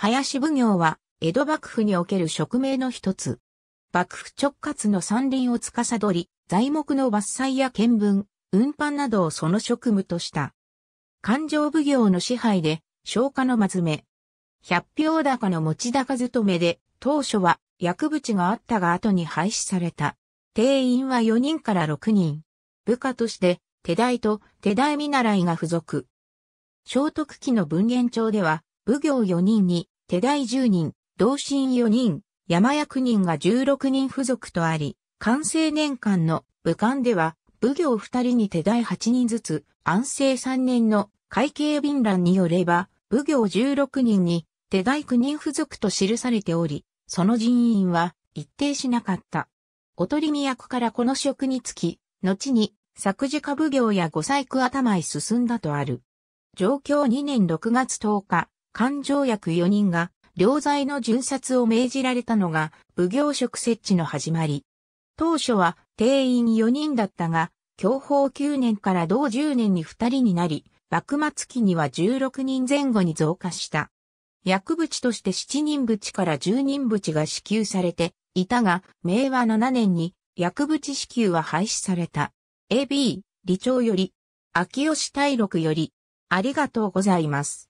林奉行は、江戸幕府における職名の一つ。幕府直轄の山林を司り、材木の伐採や見分、運搬などをその職務とした。勘定奉行の支配で、消化のまずめ。百票高の持ち高勤めで、当初は薬物があったが後に廃止された。定員は4人から6人。部下として、手代と手代見習いが付属。聖徳期の文言帳では、武行4人に、手代10人、同心4人、山役人が16人付属とあり、完成年間の武官では、武行2人に手代8人ずつ、安政3年の会計便欄によれば、武行16人に手代9人付属と記されており、その人員は一定しなかった。おとりみ役からこの職につき、後に作事家武行や五細工頭へ進んだとある。状況2年6月10日、官条約4人が、領罪の巡殺を命じられたのが、奉行職設置の始まり。当初は定員4人だったが、教法9年から同10年に2人になり、幕末期には16人前後に増加した。薬淵として7人淵から10人淵が支給されていたが、明和7年に薬淵支給は廃止された。AB、理長より、秋吉大六より、ありがとうございます。